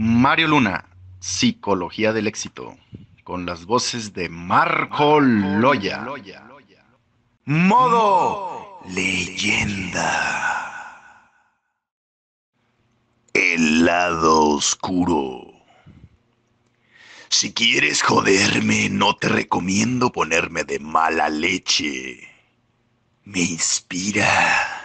Mario Luna, Psicología del Éxito, con las voces de Marco, Loya. Modo leyenda. El lado oscuro. Si quieres joderme, no te recomiendo ponerme de mala leche. Me inspira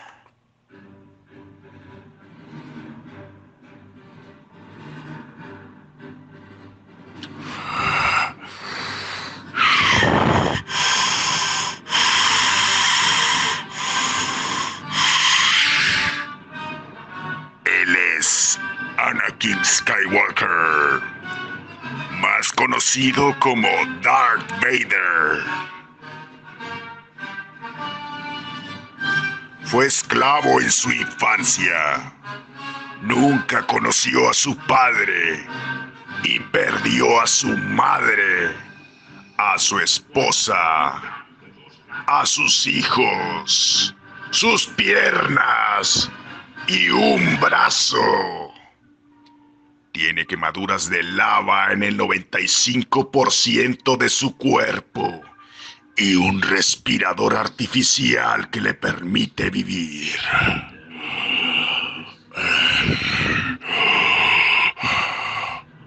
conocido como Darth Vader. Fue esclavo en su infancia. Nunca conoció a su padre y perdió a su madre, a su esposa, a sus hijos, sus piernas y un brazo. Tiene quemaduras de lava en el 95% de su cuerpo y un respirador artificial que le permite vivir.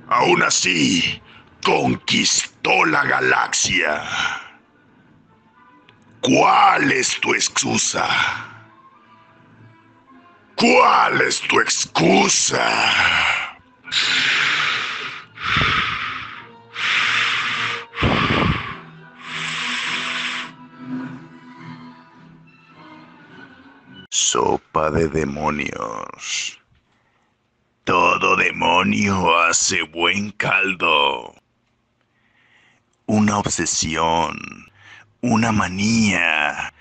Aún así, conquistó la galaxia. ¿Cuál es tu excusa? ¿Cuál es tu excusa? Sopa de demonios. Todo demonio hace buen caldo. Una obsesión, una manía,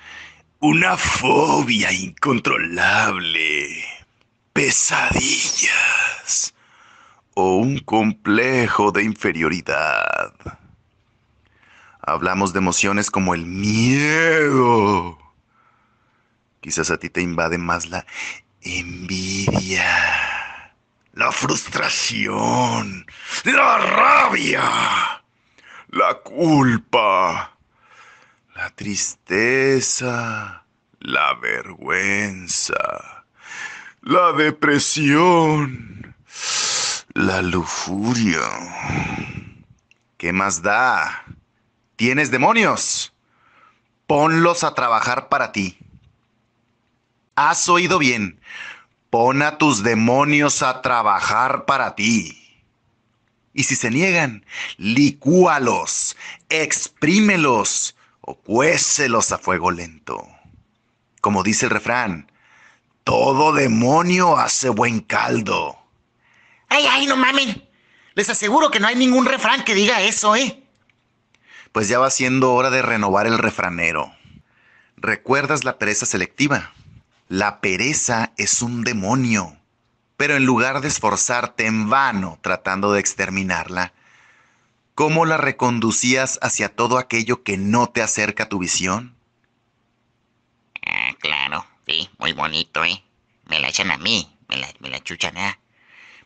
una fobia incontrolable, pesadilla o un complejo de inferioridad. Hablamos de emociones como el miedo. Quizás a ti te invade más la envidia, la frustración, la rabia, la culpa, la tristeza, la vergüenza, la depresión. La lujuria. ¿Qué más da? ¿Tienes demonios? Ponlos a trabajar para ti. Has oído bien. Pon a tus demonios a trabajar para ti. Y si se niegan, licúalos, exprímelos o cuécelos a fuego lento. Como dice el refrán, todo demonio hace buen caldo. ¡Ay, ay, no mamen! Les aseguro que no hay ningún refrán que diga eso, ¿eh? Pues ya va siendo hora de renovar el refranero. ¿Recuerdas la pereza selectiva? La pereza es un demonio. Pero en lugar de esforzarte en vano tratando de exterminarla, ¿cómo la reconducías hacia todo aquello que no te acerca a tu visión? Ah, claro, sí, muy bonito, ¿eh? Me la echan a mí, me la, me la chuchan, ¿eh?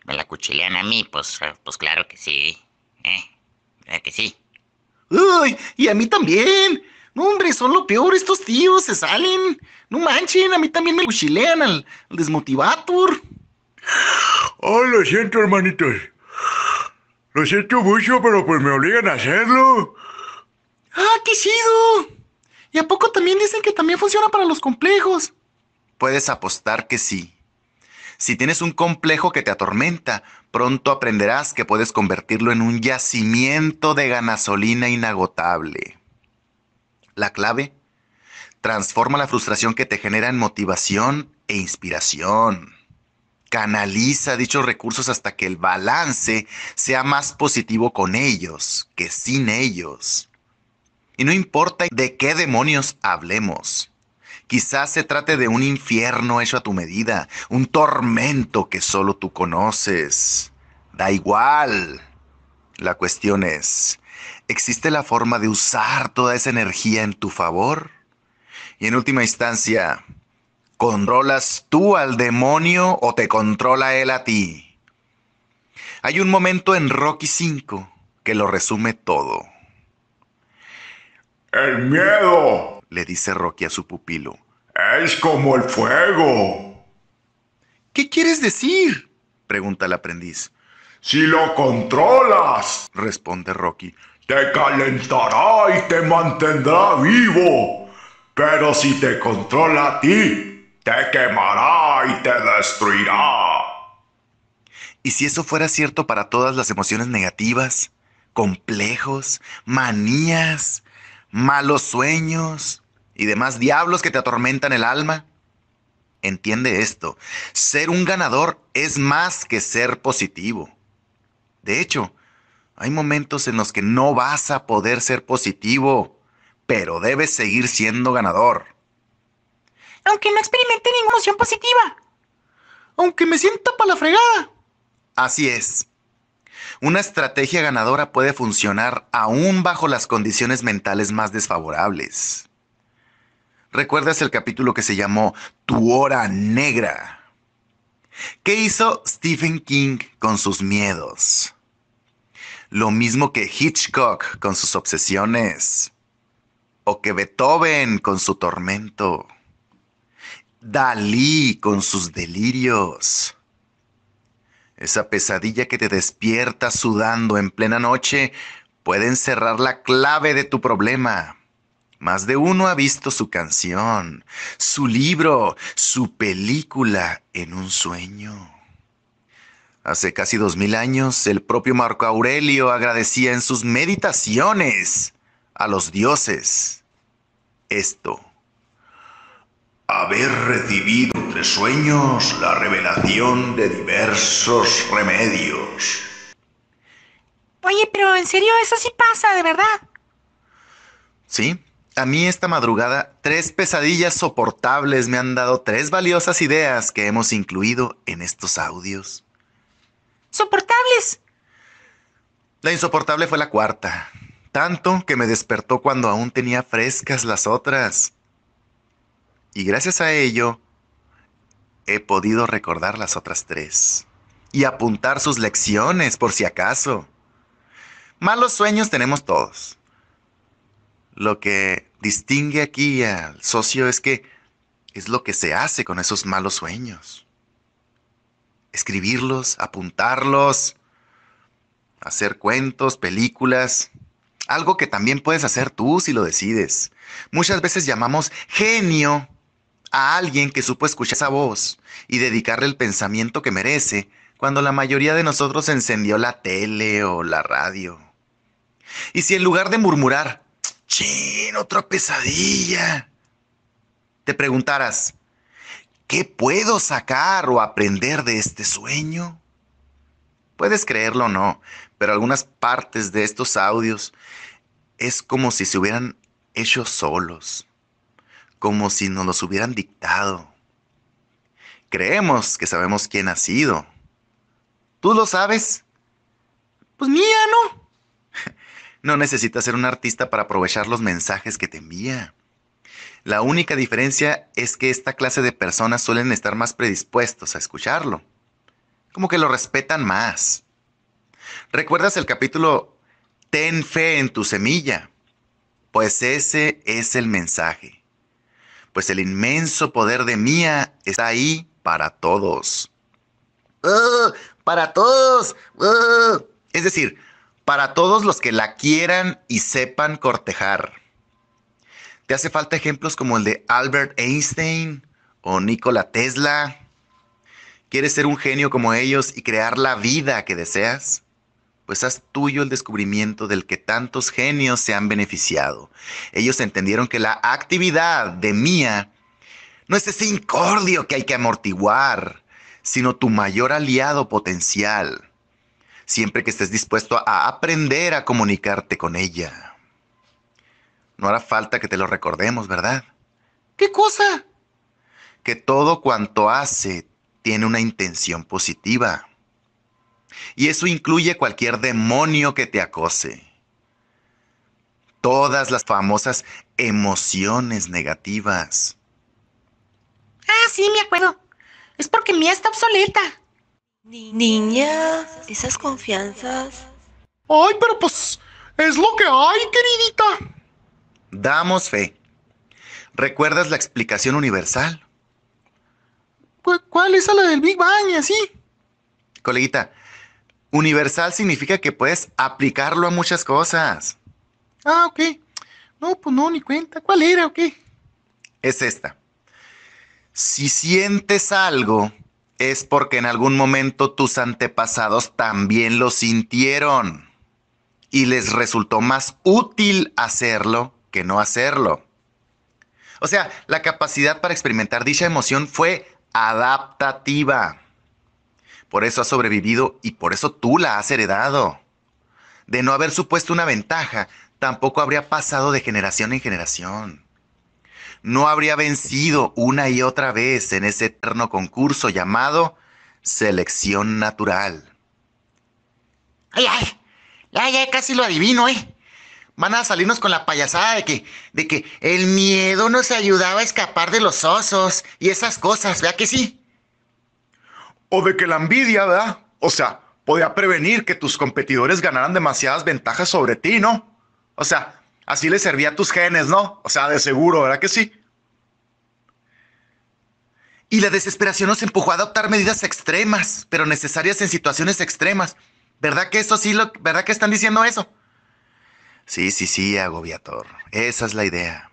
me la cuchilean a mí, pues, eh, pues claro que sí. Eh, eh, que sí. ¡Uy! Y a mí también. hombre, son lo peor estos tíos, se salen. No manchen, a mí también me cuchilean al, al desmotivator. Oh, lo siento, hermanitos. Lo siento mucho, pero pues me obligan a hacerlo. ¡Ah, qué chido! ¿Y a poco también dicen que también funciona para los complejos? Puedes apostar que sí. Si tienes un complejo que te atormenta, pronto aprenderás que puedes convertirlo en un yacimiento de ganasolina inagotable. La clave, transforma la frustración que te genera en motivación e inspiración. Canaliza dichos recursos hasta que el balance sea más positivo con ellos que sin ellos. Y no importa de qué demonios hablemos. Quizás se trate de un infierno hecho a tu medida, un tormento que solo tú conoces. Da igual. La cuestión es, ¿existe la forma de usar toda esa energía en tu favor? Y en última instancia, ¿controlas tú al demonio o te controla él a ti? Hay un momento en Rocky V que lo resume todo. El miedo le dice Rocky a su pupilo. Es como el fuego. ¿Qué quieres decir? pregunta el aprendiz. Si lo controlas, responde Rocky, te calentará y te mantendrá vivo. Pero si te controla a ti, te quemará y te destruirá. ¿Y si eso fuera cierto para todas las emociones negativas, complejos, manías, malos sueños, y demás diablos que te atormentan el alma. Entiende esto, ser un ganador es más que ser positivo. De hecho, hay momentos en los que no vas a poder ser positivo, pero debes seguir siendo ganador. Aunque no experimente ninguna emoción positiva. Aunque me sienta para la fregada. Así es. Una estrategia ganadora puede funcionar aún bajo las condiciones mentales más desfavorables. ¿Recuerdas el capítulo que se llamó Tu hora negra? ¿Qué hizo Stephen King con sus miedos? Lo mismo que Hitchcock con sus obsesiones. O que Beethoven con su tormento. Dalí con sus delirios. Esa pesadilla que te despierta sudando en plena noche puede encerrar la clave de tu problema más de uno ha visto su canción, su libro, su película en un sueño. Hace casi dos mil años, el propio Marco Aurelio agradecía en sus meditaciones a los dioses esto. Haber recibido entre sueños la revelación de diversos remedios. Oye, pero en serio, eso sí pasa, de verdad. Sí, a mí esta madrugada tres pesadillas soportables me han dado tres valiosas ideas que hemos incluido en estos audios. ¿Soportables? La insoportable fue la cuarta, tanto que me despertó cuando aún tenía frescas las otras. Y gracias a ello, he podido recordar las otras tres y apuntar sus lecciones por si acaso. Malos sueños tenemos todos. Lo que distingue aquí al socio es que es lo que se hace con esos malos sueños. Escribirlos, apuntarlos, hacer cuentos, películas, algo que también puedes hacer tú si lo decides. Muchas veces llamamos genio a alguien que supo escuchar esa voz y dedicarle el pensamiento que merece cuando la mayoría de nosotros encendió la tele o la radio. Y si en lugar de murmurar, ¡Chin! ¡Otra pesadilla! Te preguntarás, ¿qué puedo sacar o aprender de este sueño? Puedes creerlo o no, pero algunas partes de estos audios es como si se hubieran hecho solos, como si nos los hubieran dictado. Creemos que sabemos quién ha sido. ¿Tú lo sabes? Pues mía, ¿no? No necesitas ser un artista para aprovechar los mensajes que te envía. La única diferencia es que esta clase de personas suelen estar más predispuestos a escucharlo. Como que lo respetan más. ¿Recuerdas el capítulo Ten fe en tu semilla? Pues ese es el mensaje. Pues el inmenso poder de Mía está ahí para todos. para todos. Es decir, para todos los que la quieran y sepan cortejar. Te hace falta ejemplos como el de Albert Einstein o Nikola Tesla. ¿Quieres ser un genio como ellos y crear la vida que deseas? Pues haz tuyo el descubrimiento del que tantos genios se han beneficiado. Ellos entendieron que la actividad de mía no es ese incordio que hay que amortiguar, sino tu mayor aliado potencial siempre que estés dispuesto a aprender a comunicarte con ella. No hará falta que te lo recordemos, ¿verdad? ¿Qué cosa? Que todo cuanto hace tiene una intención positiva. Y eso incluye cualquier demonio que te acose. Todas las famosas emociones negativas. Ah, sí, me acuerdo. Es porque mía está obsoleta. Niña, esas confianzas. Ay, pero pues es lo que hay, queridita. Damos fe. ¿Recuerdas la explicación universal? ¿Cuál es la del Big Bang sí así? Coleguita, universal significa que puedes aplicarlo a muchas cosas. Ah, ok. No, pues no, ni cuenta. ¿Cuál era o qué? Es esta. Si sientes algo, es porque en algún momento tus antepasados también lo sintieron y les resultó más útil hacerlo que no hacerlo. O sea, la capacidad para experimentar dicha emoción fue adaptativa. Por eso ha sobrevivido y por eso tú la has heredado. De no haber supuesto una ventaja, tampoco habría pasado de generación en generación no habría vencido una y otra vez en ese eterno concurso llamado selección natural. ¡Ay, ay! ay casi lo adivino, ¿eh? Van a salirnos con la payasada de que, de que el miedo nos ayudaba a escapar de los osos y esas cosas, ¿verdad que sí? O de que la envidia, ¿verdad? O sea, podía prevenir que tus competidores ganaran demasiadas ventajas sobre ti, ¿no? O sea, Así le servía a tus genes, ¿no? O sea, de seguro, ¿verdad que sí? Y la desesperación nos empujó a adoptar medidas extremas, pero necesarias en situaciones extremas. ¿Verdad que eso sí lo, verdad que están diciendo eso? Sí, sí, sí, agobiator. Esa es la idea.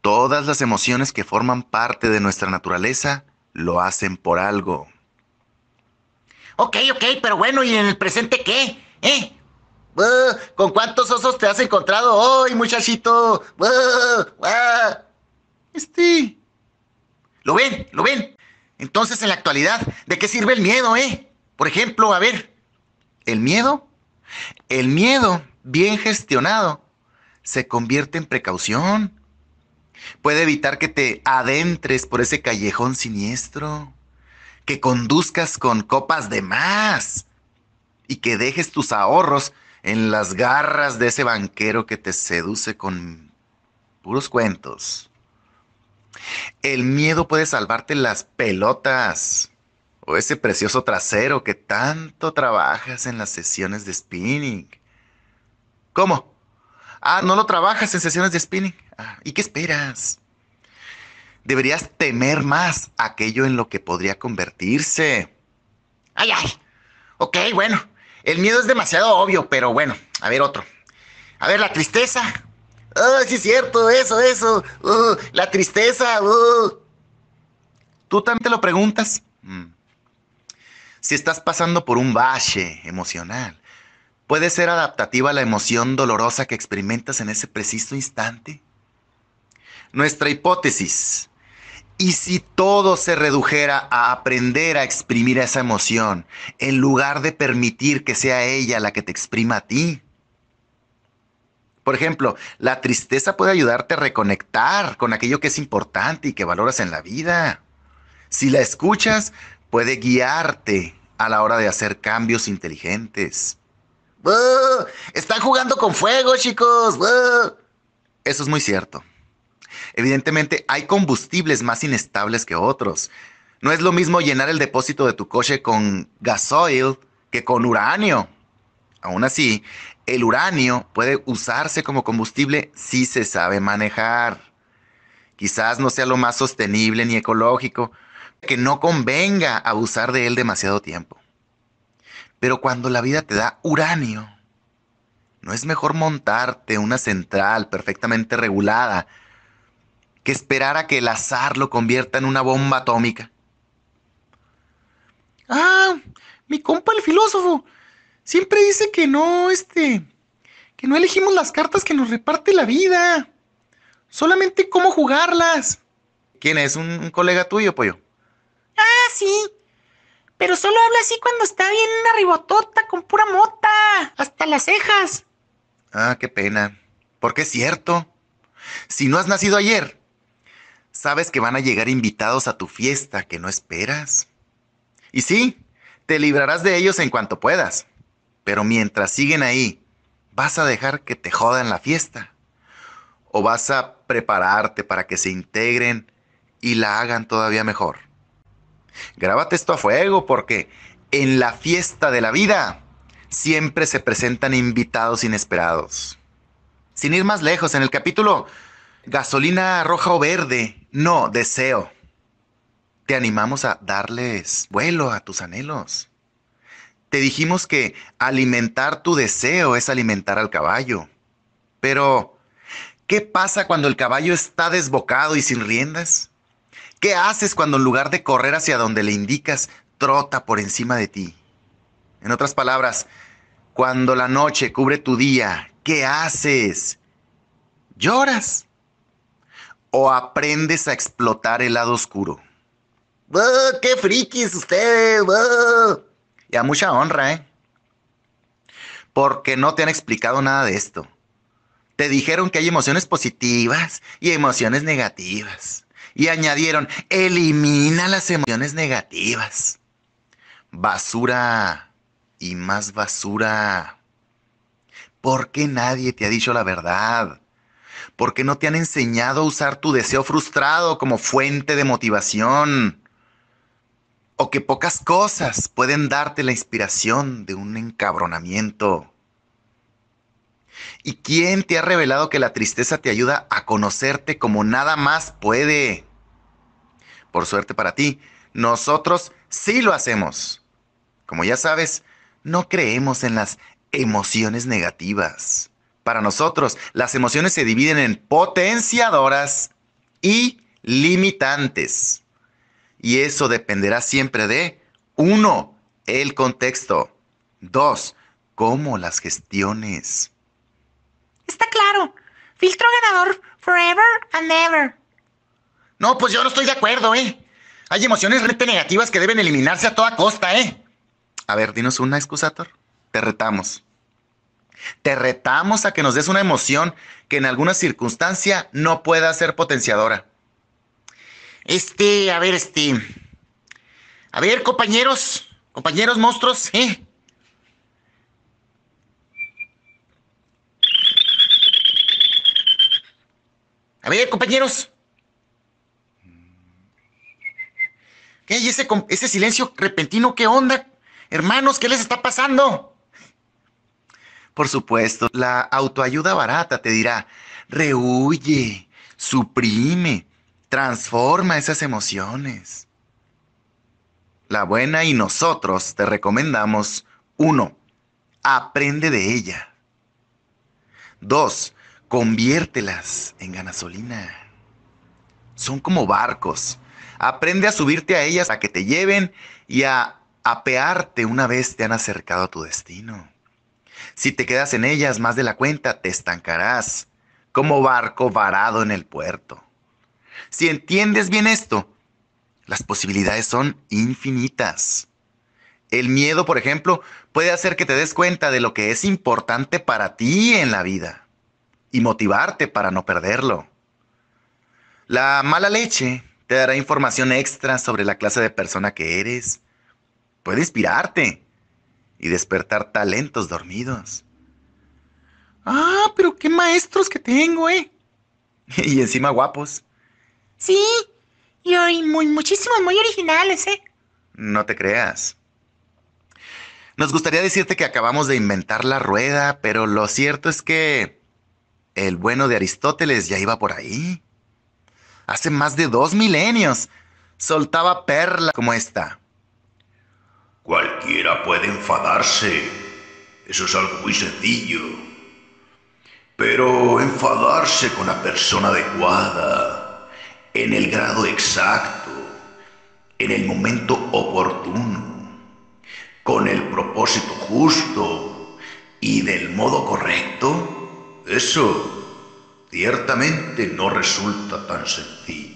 Todas las emociones que forman parte de nuestra naturaleza lo hacen por algo. Ok, ok, pero bueno, ¿y en el presente qué? ¿Eh? ¿Con cuántos osos te has encontrado hoy, muchachito? Este. ¿Lo ven? ¿Lo ven? Entonces, en la actualidad, ¿de qué sirve el miedo, eh? Por ejemplo, a ver, el miedo. El miedo, bien gestionado, se convierte en precaución. Puede evitar que te adentres por ese callejón siniestro, que conduzcas con copas de más y que dejes tus ahorros en las garras de ese banquero que te seduce con puros cuentos. El miedo puede salvarte las pelotas o ese precioso trasero que tanto trabajas en las sesiones de spinning. ¿Cómo? Ah, no lo trabajas en sesiones de spinning. Ah, ¿Y qué esperas? Deberías temer más aquello en lo que podría convertirse. Ay, ay. Ok, bueno. El miedo es demasiado obvio, pero bueno, a ver otro. A ver, la tristeza. Ah, sí es cierto, eso, eso. Uh, la tristeza. Uh. ¿Tú también te lo preguntas? Mm. Si estás pasando por un valle emocional, ¿puede ser adaptativa a la emoción dolorosa que experimentas en ese preciso instante? Nuestra hipótesis y si todo se redujera a aprender a exprimir esa emoción, en lugar de permitir que sea ella la que te exprima a ti. Por ejemplo, la tristeza puede ayudarte a reconectar con aquello que es importante y que valoras en la vida. Si la escuchas, puede guiarte a la hora de hacer cambios inteligentes. Están jugando con fuego, chicos. Eso es muy cierto. Evidentemente hay combustibles más inestables que otros. No es lo mismo llenar el depósito de tu coche con gasoil que con uranio. Aún así, el uranio puede usarse como combustible si se sabe manejar. Quizás no sea lo más sostenible ni ecológico, que no convenga abusar de él demasiado tiempo. Pero cuando la vida te da uranio, ¿no es mejor montarte una central perfectamente regulada que esperara que el azar lo convierta en una bomba atómica. Ah, mi compa el filósofo siempre dice que no, este, que no elegimos las cartas que nos reparte la vida, solamente cómo jugarlas. ¿Quién es? ¿Un, un colega tuyo, pollo? Ah, sí. Pero solo habla así cuando está bien una ribotota con pura mota, hasta las cejas. Ah, qué pena. Porque es cierto. Si no has nacido ayer, Sabes que van a llegar invitados a tu fiesta que no esperas. Y sí, te librarás de ellos en cuanto puedas. Pero mientras siguen ahí, ¿vas a dejar que te jodan la fiesta? ¿O vas a prepararte para que se integren y la hagan todavía mejor? Grábate esto a fuego porque en la fiesta de la vida siempre se presentan invitados inesperados. Sin ir más lejos, en el capítulo Gasolina Roja o Verde, no, deseo. Te animamos a darles vuelo a tus anhelos. Te dijimos que alimentar tu deseo es alimentar al caballo. Pero, ¿qué pasa cuando el caballo está desbocado y sin riendas? ¿Qué haces cuando en lugar de correr hacia donde le indicas, trota por encima de ti? En otras palabras, cuando la noche cubre tu día, ¿qué haces? Lloras o aprendes a explotar el lado oscuro? ¡Qué frikis ustedes! Y a mucha honra, ¿eh? Porque no te han explicado nada de esto. Te dijeron que hay emociones positivas y emociones negativas. Y añadieron, elimina las emociones negativas. Basura y más basura. ¿Por qué nadie te ha dicho la verdad? qué no te han enseñado a usar tu deseo frustrado como fuente de motivación. O que pocas cosas pueden darte la inspiración de un encabronamiento. ¿Y quién te ha revelado que la tristeza te ayuda a conocerte como nada más puede? Por suerte para ti, nosotros sí lo hacemos. Como ya sabes, no creemos en las emociones negativas. Para nosotros, las emociones se dividen en potenciadoras y limitantes. Y eso dependerá siempre de, uno, el contexto. Dos, cómo las gestiones. Está claro. Filtro ganador forever and ever. No, pues yo no estoy de acuerdo, ¿eh? Hay emociones realmente negativas que deben eliminarse a toda costa, ¿eh? A ver, dinos una, excusator. Te retamos. Te retamos a que nos des una emoción que en alguna circunstancia no pueda ser potenciadora. Este, a ver, este. A ver, compañeros, compañeros monstruos, ¿eh? A ver, compañeros. ¿Qué? hay? ese, ese silencio repentino? ¿Qué onda? Hermanos, ¿qué les está pasando? Por supuesto, la autoayuda barata te dirá, rehuye, suprime, transforma esas emociones. La buena y nosotros te recomendamos uno, Aprende de ella. Dos, Conviértelas en gasolina. Son como barcos. Aprende a subirte a ellas a que te lleven y a apearte una vez te han acercado a tu destino. Si te quedas en ellas más de la cuenta, te estancarás como barco varado en el puerto. Si entiendes bien esto, las posibilidades son infinitas. El miedo, por ejemplo, puede hacer que te des cuenta de lo que es importante para ti en la vida y motivarte para no perderlo. La mala leche te dará información extra sobre la clase de persona que eres. Puede inspirarte y despertar talentos dormidos. Ah, pero qué maestros que tengo, ¿eh? y encima guapos. Sí, y hoy muy, muchísimos muy originales, ¿eh? No te creas. Nos gustaría decirte que acabamos de inventar la rueda, pero lo cierto es que el bueno de Aristóteles ya iba por ahí. Hace más de dos milenios soltaba perlas como esta. Cualquiera puede enfadarse. Eso es algo muy sencillo. Pero enfadarse con la persona adecuada, en el grado exacto, en el momento oportuno, con el propósito justo y del modo correcto, eso ciertamente no resulta tan sencillo.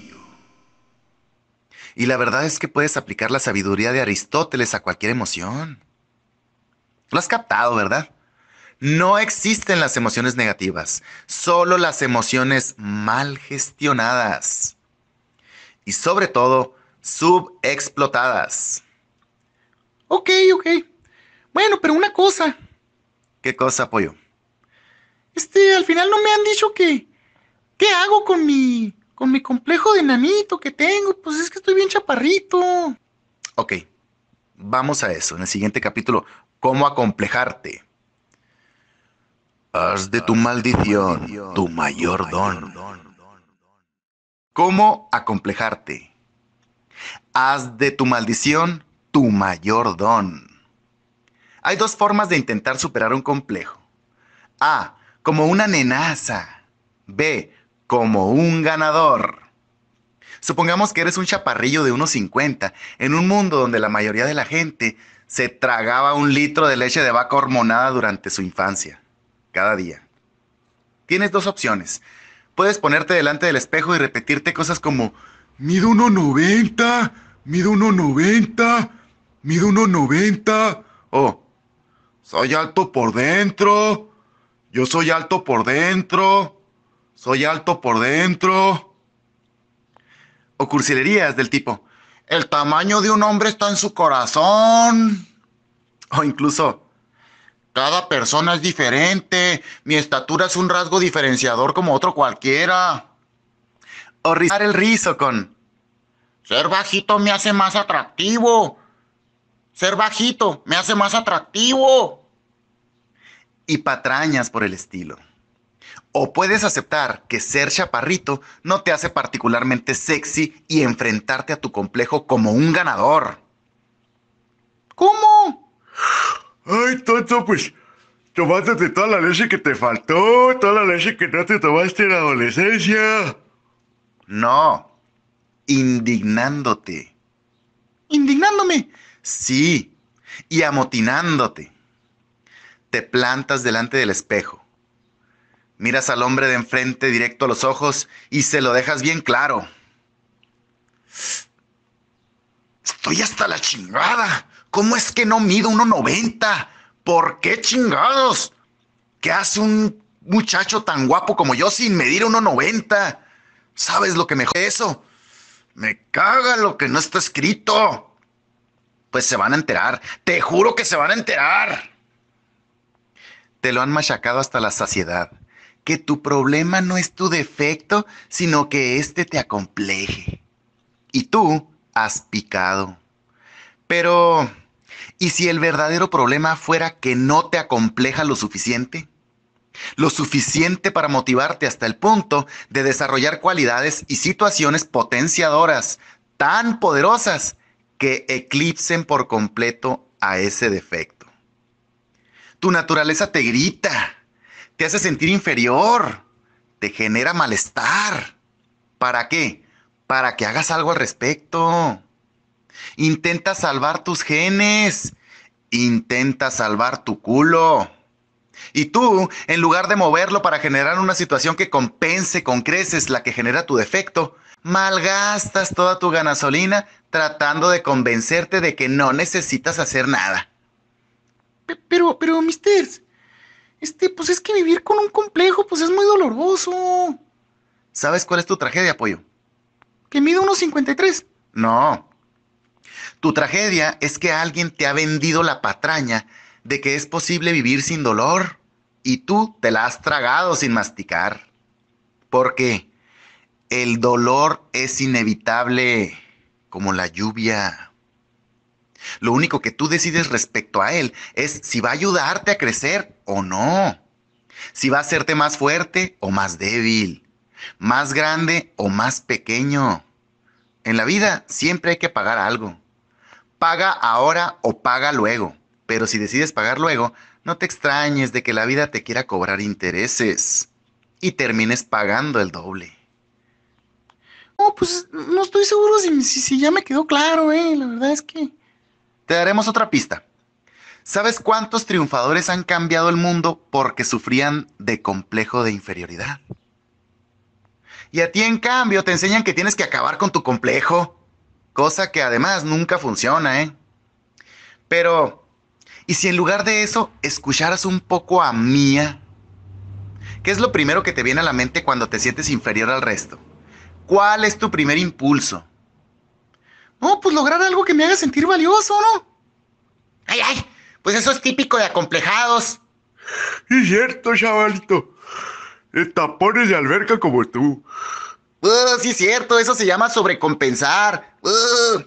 Y la verdad es que puedes aplicar la sabiduría de Aristóteles a cualquier emoción. Lo has captado, ¿verdad? No existen las emociones negativas, solo las emociones mal gestionadas y sobre todo subexplotadas. Ok, ok. Bueno, pero una cosa. ¿Qué cosa, apoyo? Este, al final no me han dicho que... ¿Qué hago con mi con mi complejo de nanito que tengo, pues es que estoy bien chaparrito. Ok, vamos a eso, en el siguiente capítulo, cómo acomplejarte. Haz de tu maldición tu mayor don. ¿Cómo acomplejarte? Haz de tu maldición tu mayor don. Hay dos formas de intentar superar un complejo. A. Como una nenaza. B como un ganador. Supongamos que eres un chaparrillo de unos en un mundo donde la mayoría de la gente se tragaba un litro de leche de vaca hormonada durante su infancia, cada día. Tienes dos opciones. Puedes ponerte delante del espejo y repetirte cosas como, mido 1,90, mido 1,90, mido 1,90, o, soy alto por dentro, yo soy alto por dentro soy alto por dentro. O cursilerías del tipo, el tamaño de un hombre está en su corazón. O incluso, cada persona es diferente, mi estatura es un rasgo diferenciador como otro cualquiera. O rizar el rizo con, ser bajito me hace más atractivo. Ser bajito me hace más atractivo. Y patrañas por el estilo. O puedes aceptar que ser chaparrito no te hace particularmente sexy y enfrentarte a tu complejo como un ganador. ¿Cómo? Ay, tonto, pues tomándote toda la leche que te faltó, toda la leche que no te tomaste en la adolescencia. No, indignándote. ¿Indignándome? Sí, y amotinándote. Te plantas delante del espejo Miras al hombre de enfrente directo a los ojos y se lo dejas bien claro. Estoy hasta la chingada. ¿Cómo es que no mido 1.90? ¿Por qué chingados? ¿Qué hace un muchacho tan guapo como yo sin medir 1.90? ¿Sabes lo que mejor eso? Me caga lo que no está escrito. Pues se van a enterar. Te juro que se van a enterar. Te lo han machacado hasta la saciedad que tu problema no es tu defecto, sino que éste te acompleje. Y tú has picado. Pero, ¿y si el verdadero problema fuera que no te acompleja lo suficiente? Lo suficiente para motivarte hasta el punto de desarrollar cualidades y situaciones potenciadoras tan poderosas que eclipsen por completo a ese defecto. Tu naturaleza te grita, te hace sentir inferior, te genera malestar. ¿Para qué? Para que hagas algo al respecto. Intenta salvar tus genes, intenta salvar tu culo. Y tú, en lugar de moverlo para generar una situación que compense con creces la que genera tu defecto, malgastas toda tu ganasolina tratando de convencerte de que no necesitas hacer nada. Pero, pero, Mister... Este, pues es que vivir con un complejo, pues es muy doloroso. ¿Sabes cuál es tu tragedia, Pollo? Que mide unos 53. No. Tu tragedia es que alguien te ha vendido la patraña de que es posible vivir sin dolor y tú te la has tragado sin masticar. Porque el dolor es inevitable, como la lluvia. Lo único que tú decides respecto a Él es si va a ayudarte a crecer o no. Si va a hacerte más fuerte o más débil. Más grande o más pequeño. En la vida siempre hay que pagar algo. Paga ahora o paga luego. Pero si decides pagar luego, no te extrañes de que la vida te quiera cobrar intereses y termines pagando el doble. oh, pues no estoy seguro si, si ya me quedó claro, eh. La verdad es que te daremos otra pista. ¿Sabes cuántos triunfadores han cambiado el mundo porque sufrían de complejo de inferioridad? Y a ti en cambio te enseñan que tienes que acabar con tu complejo, cosa que además nunca funciona, ¿eh? Pero, ¿y si en lugar de eso escucharas un poco a Mía? ¿Qué es lo primero que te viene a la mente cuando te sientes inferior al resto? ¿Cuál es tu primer impulso? No, pues lograr algo que me haga sentir valioso, ¿no? Ay, ay, pues eso es típico de acomplejados. Es cierto, chavalito. Eh, tapones de alberca como tú. Uh, sí, cierto, eso se llama sobrecompensar. Uh.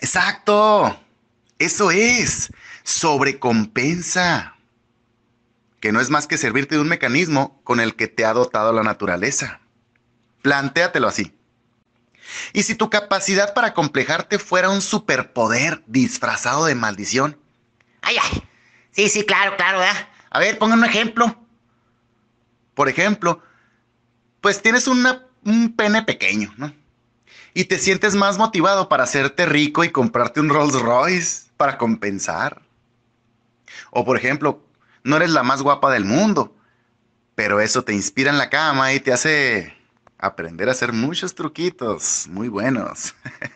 exacto. Eso es. Sobrecompensa. Que no es más que servirte de un mecanismo con el que te ha dotado la naturaleza. Plantéatelo así. Y si tu capacidad para complejarte fuera un superpoder disfrazado de maldición. Ay, ay. Sí, sí, claro, claro, ¿verdad? A ver, pongan un ejemplo. Por ejemplo, pues tienes un pene pequeño, ¿no? Y te sientes más motivado para hacerte rico y comprarte un Rolls Royce para compensar. O por ejemplo, no eres la más guapa del mundo, pero eso te inspira en la cama y te hace aprender a hacer muchos truquitos muy buenos.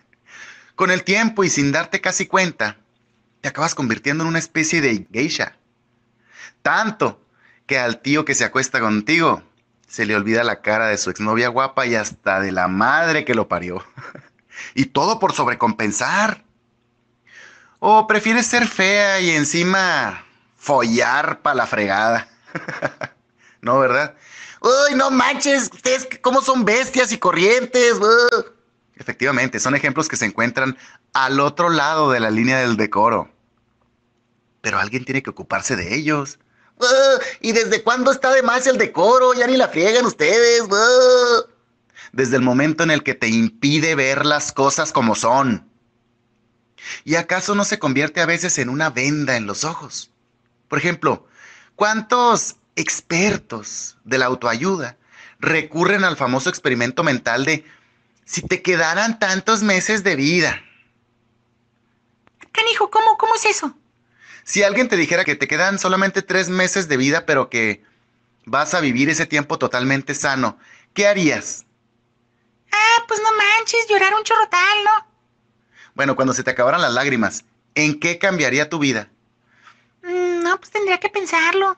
Con el tiempo y sin darte casi cuenta, te acabas convirtiendo en una especie de geisha. Tanto que al tío que se acuesta contigo se le olvida la cara de su exnovia guapa y hasta de la madre que lo parió. y todo por sobrecompensar. O prefieres ser fea y encima follar para la fregada. no, ¿verdad? ¡Uy, no manches! Ustedes, ¿cómo son bestias y corrientes? Efectivamente, son ejemplos que se encuentran al otro lado de la línea del decoro. Pero alguien tiene que ocuparse de ellos. ¿Y desde cuándo está de más el decoro? Ya ni la friegan ustedes. Desde el momento en el que te impide ver las cosas como son. ¿Y acaso no se convierte a veces en una venda en los ojos? Por ejemplo, ¿cuántos expertos de la autoayuda recurren al famoso experimento mental de si te quedaran tantos meses de vida. Canijo, ¿cómo, cómo es eso? Si alguien te dijera que te quedan solamente tres meses de vida, pero que vas a vivir ese tiempo totalmente sano, ¿qué harías? Ah, pues no manches, llorar un tal, ¿no? Bueno, cuando se te acabaran las lágrimas, ¿en qué cambiaría tu vida? Mm, no, pues tendría que pensarlo.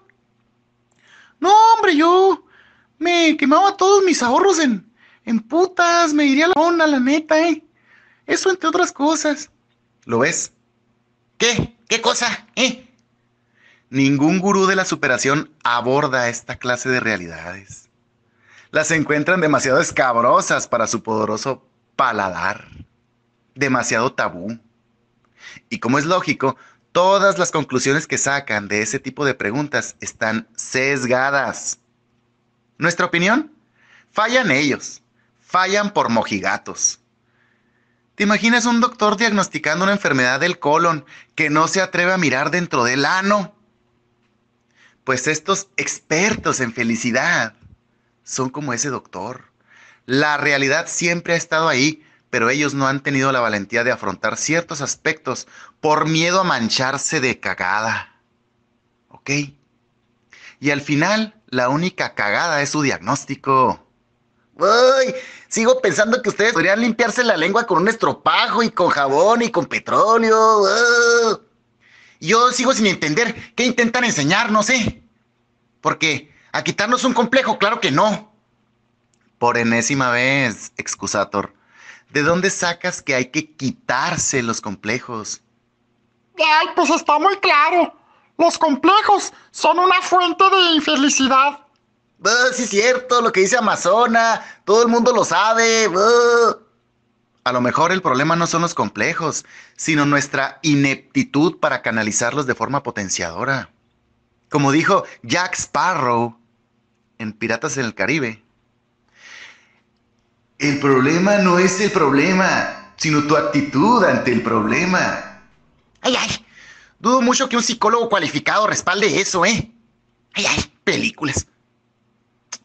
No, hombre, yo me quemaba todos mis ahorros en, en putas, me iría a la onda, la neta, ¿eh? Eso entre otras cosas. ¿Lo ves? ¿Qué? ¿Qué cosa? ¿Eh? Ningún gurú de la superación aborda esta clase de realidades. Las encuentran demasiado escabrosas para su poderoso paladar, demasiado tabú. Y como es lógico, todas las conclusiones que sacan de ese tipo de preguntas están sesgadas. ¿Nuestra opinión? Fallan ellos, fallan por mojigatos. ¿Te imaginas un doctor diagnosticando una enfermedad del colon que no se atreve a mirar dentro del ano? Pues estos expertos en felicidad son como ese doctor. La realidad siempre ha estado ahí, pero ellos no han tenido la valentía de afrontar ciertos aspectos por miedo a mancharse de cagada. ¿Ok? Y al final, la única cagada es su diagnóstico. Uy, sigo pensando que ustedes podrían limpiarse la lengua con un estropajo y con jabón y con petróleo. Yo sigo sin entender qué intentan enseñar, enseñarnos, sé. Porque a quitarnos un complejo, claro que no. Por enésima vez, excusator, ¿de dónde sacas que hay que quitarse los complejos? Ay, pues está muy claro. Los complejos son una fuente de infelicidad. Ah, sí, es cierto, lo que dice Amazona, todo el mundo lo sabe. Ah. A lo mejor el problema no son los complejos, sino nuestra ineptitud para canalizarlos de forma potenciadora. Como dijo Jack Sparrow en Piratas en el Caribe. El problema no es el problema, sino tu actitud ante el problema. Ay, ay. Dudo mucho que un psicólogo cualificado respalde eso, ¿eh? Ay, ay, películas.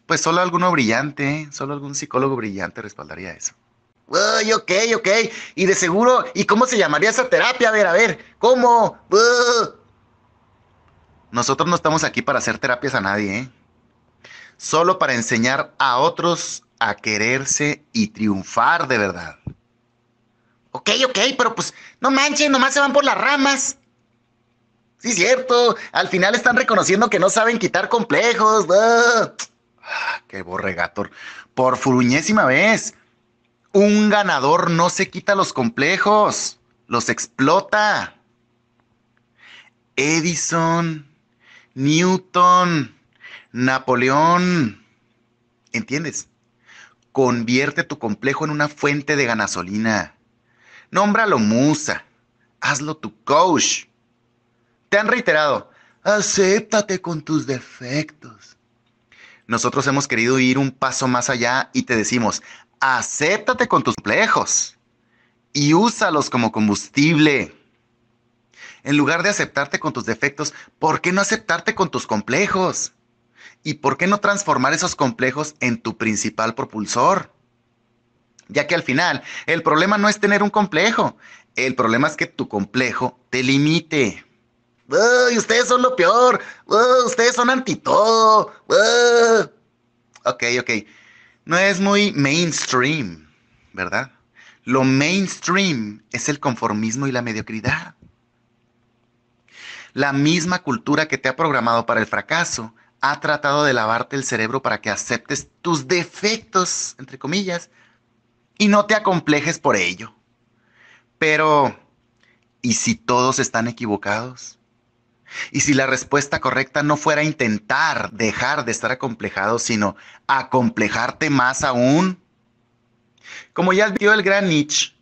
Pues solo alguno brillante, ¿eh? Solo algún psicólogo brillante respaldaría eso. Uy, ok, ok. Y de seguro, ¿y cómo se llamaría esa terapia? A ver, a ver, ¿cómo? Nosotros no estamos aquí para hacer terapias a nadie, ¿eh? Solo para enseñar a otros a quererse y triunfar de verdad. Ok, ok, pero pues no manchen, nomás se van por las ramas. Sí, cierto. Al final están reconociendo que no saben quitar complejos. ¡Ah! qué borregator! Por furuñésima vez, un ganador no se quita los complejos, los explota. Edison, Newton, Napoleón. ¿Entiendes? Convierte tu complejo en una fuente de gasolina. Nómbralo musa. Hazlo tu coach. Te han reiterado, acéptate con tus defectos. Nosotros hemos querido ir un paso más allá y te decimos, acéptate con tus complejos y úsalos como combustible. En lugar de aceptarte con tus defectos, ¿por qué no aceptarte con tus complejos? ¿Y por qué no transformar esos complejos en tu principal propulsor? ya que al final el problema no es tener un complejo, el problema es que tu complejo te limite. Uy, ustedes son lo peor, ustedes son anti todo. Ok, ok, no es muy mainstream, ¿verdad? Lo mainstream es el conformismo y la mediocridad. La misma cultura que te ha programado para el fracaso ha tratado de lavarte el cerebro para que aceptes tus defectos, entre comillas, y no te acomplejes por ello. Pero, ¿y si todos están equivocados? Y si la respuesta correcta no fuera intentar dejar de estar acomplejado, sino acomplejarte más aún. Como ya vio el gran Nietzsche,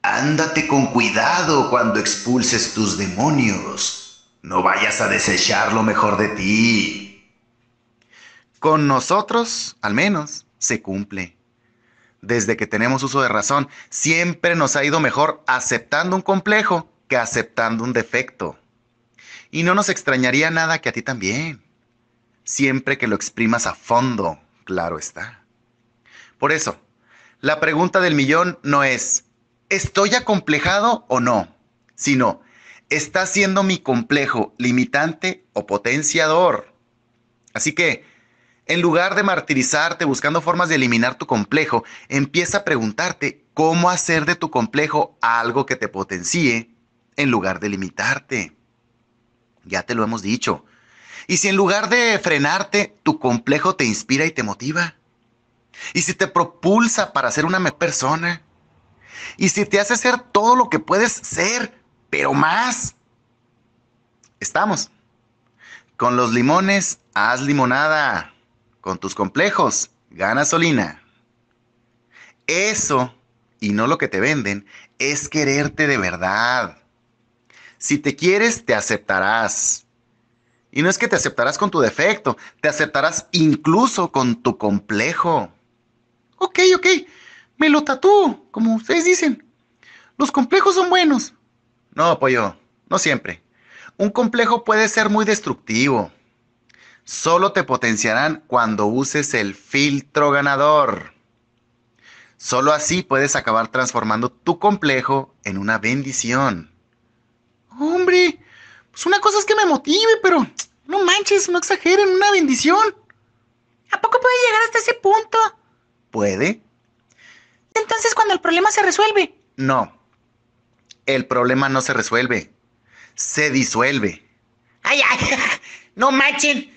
ándate con cuidado cuando expulses tus demonios. No vayas a desechar lo mejor de ti. Con nosotros, al menos, se cumple desde que tenemos uso de razón. Siempre nos ha ido mejor aceptando un complejo que aceptando un defecto. Y no nos extrañaría nada que a ti también. Siempre que lo exprimas a fondo, claro está. Por eso, la pregunta del millón no es, ¿estoy acomplejado o no? Sino, ¿está siendo mi complejo limitante o potenciador? Así que, en lugar de martirizarte buscando formas de eliminar tu complejo, empieza a preguntarte cómo hacer de tu complejo algo que te potencie en lugar de limitarte. Ya te lo hemos dicho. Y si en lugar de frenarte, tu complejo te inspira y te motiva. Y si te propulsa para ser una mejor persona. Y si te hace ser todo lo que puedes ser, pero más. Estamos. Con los limones, haz limonada. Con tus complejos, gana Solina. Eso, y no lo que te venden, es quererte de verdad. Si te quieres, te aceptarás. Y no es que te aceptarás con tu defecto, te aceptarás incluso con tu complejo. Ok, ok, me lo tatúo, como ustedes dicen. Los complejos son buenos. No, pollo, no siempre. Un complejo puede ser muy destructivo. Solo te potenciarán cuando uses el filtro ganador. Solo así puedes acabar transformando tu complejo en una bendición. Hombre, pues una cosa es que me motive, pero no manches, no exageren, una bendición. ¿A poco puede llegar hasta ese punto? Puede. Entonces, cuando el problema se resuelve. No. El problema no se resuelve. Se disuelve. ¡Ay, ay! ¡No manchen!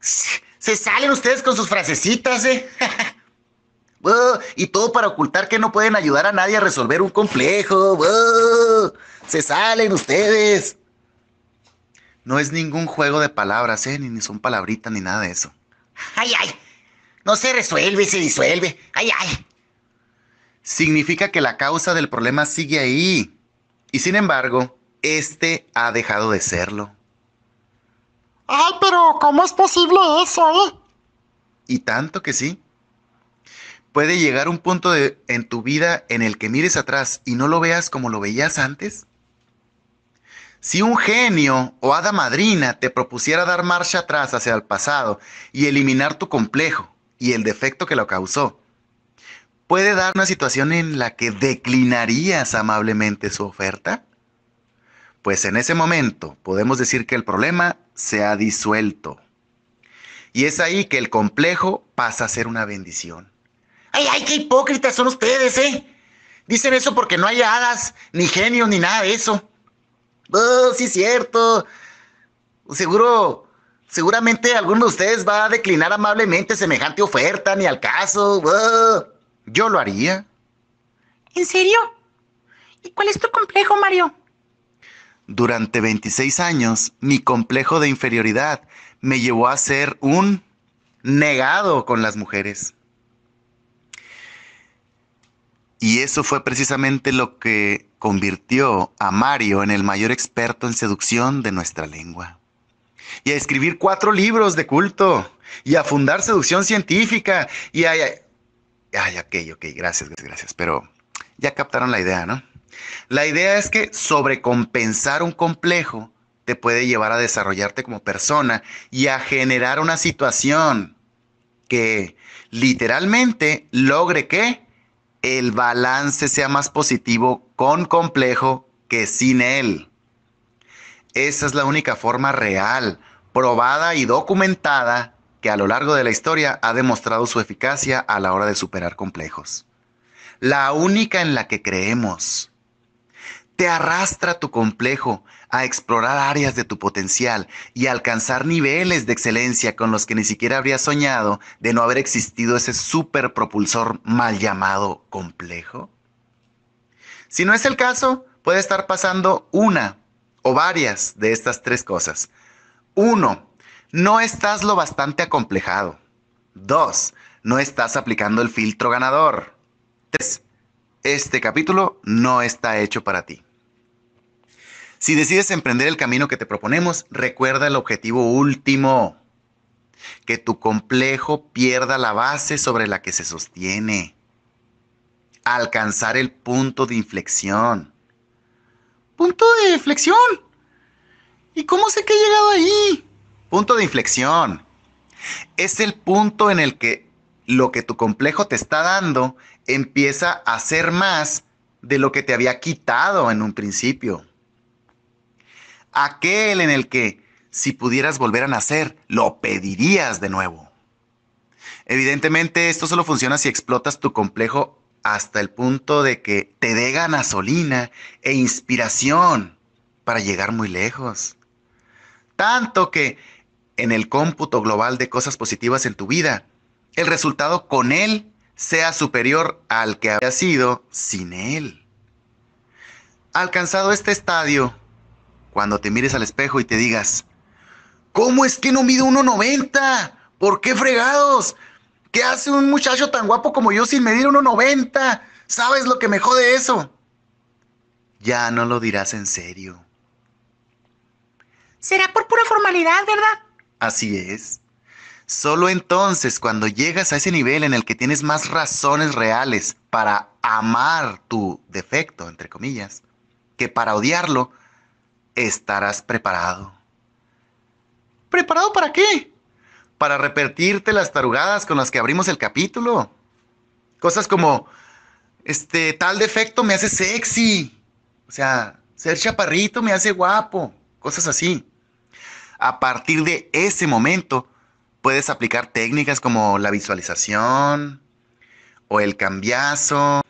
Se salen ustedes con sus frasecitas, ¿eh? y todo para ocultar que no pueden ayudar a nadie a resolver un complejo. se salen ustedes. No es ningún juego de palabras, ¿eh? Ni, ni son palabritas ni nada de eso. ¡Ay, ay! No se resuelve, se disuelve. ¡Ay, ay! Significa que la causa del problema sigue ahí. Y sin embargo, este ha dejado de serlo. Ay, pero ¿cómo es posible eso, eh? Y tanto que sí. Puede llegar un punto en tu vida en el que mires atrás y no lo veas como lo veías antes. Si un genio o hada madrina te propusiera dar marcha atrás hacia el pasado y eliminar tu complejo y el defecto que lo causó, puede dar una situación en la que declinarías amablemente su oferta? Pues en ese momento podemos decir que el problema se ha disuelto. Y es ahí que el complejo pasa a ser una bendición. ¡Ay, ay, qué hipócritas son ustedes, eh! Dicen eso porque no hay hadas, ni genios, ni nada de eso. Oh, sí, cierto. Seguro, seguramente alguno de ustedes va a declinar amablemente semejante oferta, ni al caso. Oh, yo lo haría. ¿En serio? ¿Y cuál es tu complejo, Mario? Durante 26 años, mi complejo de inferioridad me llevó a ser un negado con las mujeres. Y eso fue precisamente lo que convirtió a Mario en el mayor experto en seducción de nuestra lengua. Y a escribir cuatro libros de culto, y a fundar seducción científica, y a... Ay, ok, ok, gracias, gracias, gracias, pero ya captaron la idea, ¿no? La idea es que sobrecompensar un complejo te puede llevar a desarrollarte como persona y a generar una situación que literalmente logre que el balance sea más positivo con complejo que sin él. Esa es la única forma real, probada y documentada que a lo largo de la historia ha demostrado su eficacia a la hora de superar complejos. La única en la que creemos. Te arrastra tu complejo a explorar áreas de tu potencial y alcanzar niveles de excelencia con los que ni siquiera habrías soñado de no haber existido ese super propulsor mal llamado complejo. Si no es el caso, puede estar pasando una o varias de estas tres cosas. Uno, no estás lo bastante acomplejado. Dos, no estás aplicando el filtro ganador. Tres, este capítulo no está hecho para ti. Si decides emprender el camino que te proponemos, recuerda el objetivo último, que tu complejo pierda la base sobre la que se sostiene, alcanzar el punto de inflexión. Punto de inflexión. ¿Y cómo sé que he llegado ahí? Punto de inflexión. Es el punto en el que lo que tu complejo te está dando empieza a ser más de lo que te había quitado en un principio aquel en el que, si pudieras volver a nacer, lo pedirías de nuevo. Evidentemente, esto solo funciona si explotas tu complejo hasta el punto de que te dé gasolina e inspiración para llegar muy lejos. Tanto que en el cómputo global de cosas positivas en tu vida, el resultado con él sea superior al que había sido sin él. Alcanzado este estadio, cuando te mires al espejo y te digas, ¿cómo es que no mido 1,90? ¿Por qué fregados? ¿Qué hace un muchacho tan guapo como yo sin medir 1,90? ¿Sabes lo que me jode eso? Ya no lo dirás en serio. Será por pura formalidad, ¿verdad? Así es. Solo entonces, cuando llegas a ese nivel en el que tienes más razones reales para amar tu defecto, entre comillas, que para odiarlo, estarás preparado. ¿Preparado para qué? Para repetirte las tarugadas con las que abrimos el capítulo. Cosas como, este, tal defecto me hace sexy. O sea, ser chaparrito me hace guapo. Cosas así. A partir de ese momento, puedes aplicar técnicas como la visualización o el cambiazo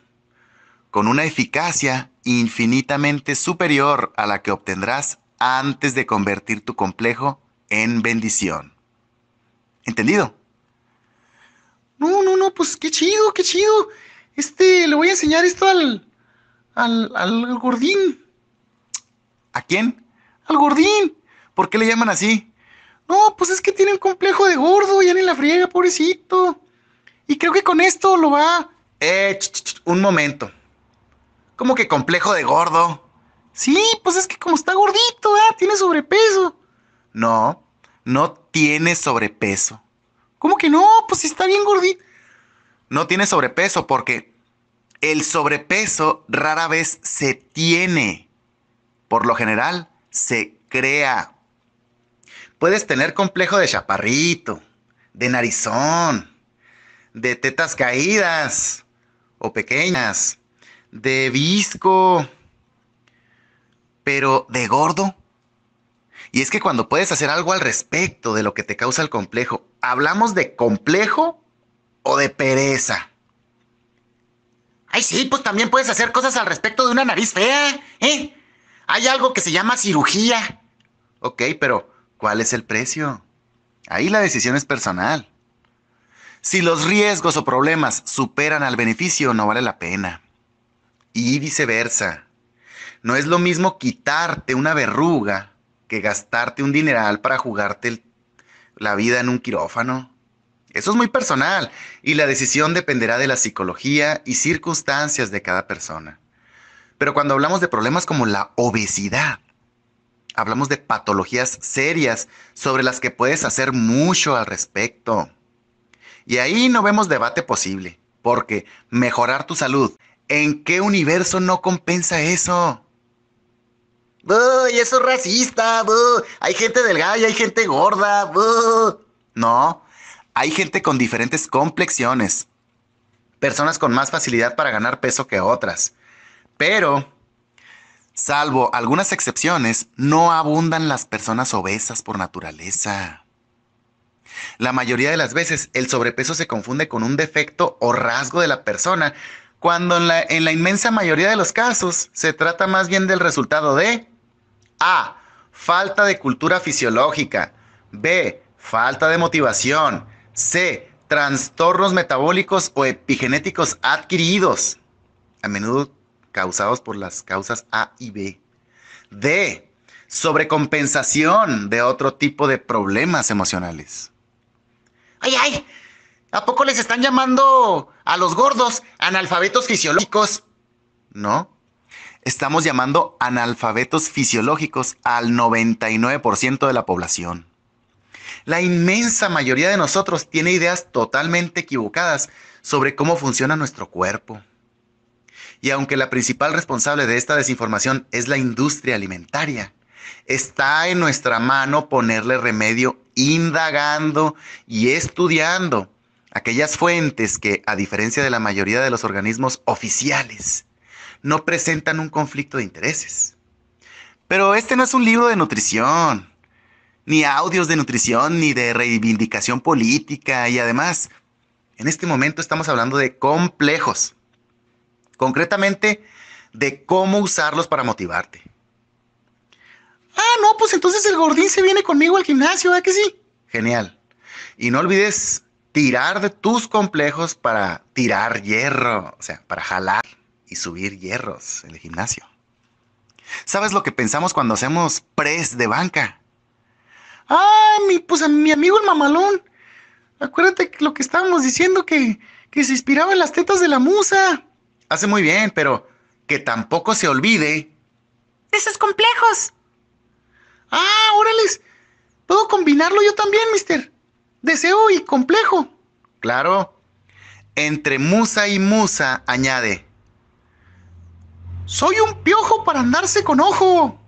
con una eficacia infinitamente superior a la que obtendrás antes de convertir tu complejo en bendición. ¿Entendido? No, no, no, pues qué chido, qué chido. Este, le voy a enseñar esto al, al, al gordín. ¿A quién? Al gordín. ¿Por qué le llaman así? No, pues es que tiene un complejo de gordo, ya ni la friega, pobrecito. Y creo que con esto lo va... Eh, ch, un momento. ¿Cómo que complejo de gordo? Sí, pues es que como está gordito, ¿eh? tiene sobrepeso. No, no tiene sobrepeso. ¿Cómo que no? Pues está bien gordito. No tiene sobrepeso porque el sobrepeso rara vez se tiene. Por lo general, se crea. Puedes tener complejo de chaparrito, de narizón, de tetas caídas o pequeñas de visco, pero de gordo. Y es que cuando puedes hacer algo al respecto de lo que te causa el complejo, ¿hablamos de complejo o de pereza? Ay, sí, pues también puedes hacer cosas al respecto de una nariz fea, ¿eh? Hay algo que se llama cirugía. Ok, pero ¿cuál es el precio? Ahí la decisión es personal. Si los riesgos o problemas superan al beneficio, no vale la pena y viceversa. No es lo mismo quitarte una verruga que gastarte un dineral para jugarte la vida en un quirófano. Eso es muy personal y la decisión dependerá de la psicología y circunstancias de cada persona. Pero cuando hablamos de problemas como la obesidad, hablamos de patologías serias sobre las que puedes hacer mucho al respecto. Y ahí no vemos debate posible, porque mejorar tu salud ¿En qué universo no compensa eso? Y eso es racista. Buh. Hay gente delgada y hay gente gorda. Buh. No, hay gente con diferentes complexiones. Personas con más facilidad para ganar peso que otras. Pero, salvo algunas excepciones, no abundan las personas obesas por naturaleza. La mayoría de las veces el sobrepeso se confunde con un defecto o rasgo de la persona cuando en la, inmensa mayoría de los casos se trata más bien del resultado de A. Falta de cultura fisiológica. B. Falta de motivación. C. Trastornos metabólicos o epigenéticos adquiridos, a menudo causados por las causas A y B. D. Sobrecompensación de otro tipo de problemas emocionales. Ay, ay, ¿A poco les están llamando a los gordos analfabetos fisiológicos? No. Estamos llamando analfabetos fisiológicos al 99% de la población. La inmensa mayoría de nosotros tiene ideas totalmente equivocadas sobre cómo funciona nuestro cuerpo. Y aunque la principal responsable de esta desinformación es la industria alimentaria, está en nuestra mano ponerle remedio indagando y estudiando aquellas fuentes que, a diferencia de la mayoría de los organismos oficiales, no presentan un conflicto de intereses. Pero este no es un libro de nutrición, ni audios de nutrición, ni de reivindicación política. Y además, en este momento estamos hablando de complejos. Concretamente, de cómo usarlos para motivarte. Ah, no, pues entonces el gordín se viene conmigo al gimnasio, ¿a que sí? Genial. Y no olvides tirar de tus complejos para tirar hierro, o sea, para jalar y subir hierros en el gimnasio. ¿Sabes lo que pensamos cuando hacemos press de banca? Ah, mi, pues a mi amigo el mamalón. Acuérdate lo que estábamos diciendo que, que se inspiraba en las tetas de la musa. Hace muy bien, pero que tampoco se olvide. De esos complejos. Ah, órales. Puedo combinarlo yo también, mister. Deseo y complejo. Claro. Entre musa y musa añade. Soy un piojo para andarse con ojo.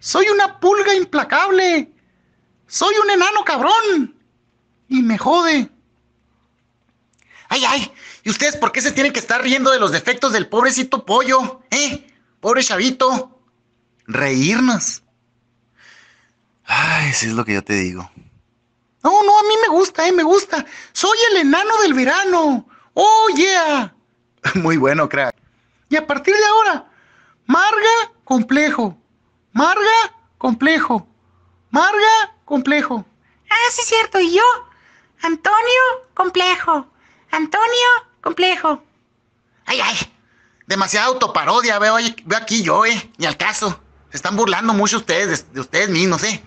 Soy una pulga implacable. Soy un enano cabrón. Y me jode. Ay, ay. ¿Y ustedes por qué se tienen que estar riendo de los defectos del pobrecito pollo? ¿Eh? Pobre chavito. Reírnos. Ay, eso es lo que yo te digo. No, no, a mí me gusta, eh, me gusta. Soy el enano del verano. Oh, yeah. Muy bueno, crack. Y a partir de ahora, Marga, complejo. Marga, complejo. Marga, complejo. Ah, sí, cierto. ¿Y yo? Antonio, complejo. Antonio, complejo. Ay, ay. Demasiada autoparodia veo, aquí yo, eh. Ni al caso. Se están burlando mucho ustedes de, ustedes mismos, eh.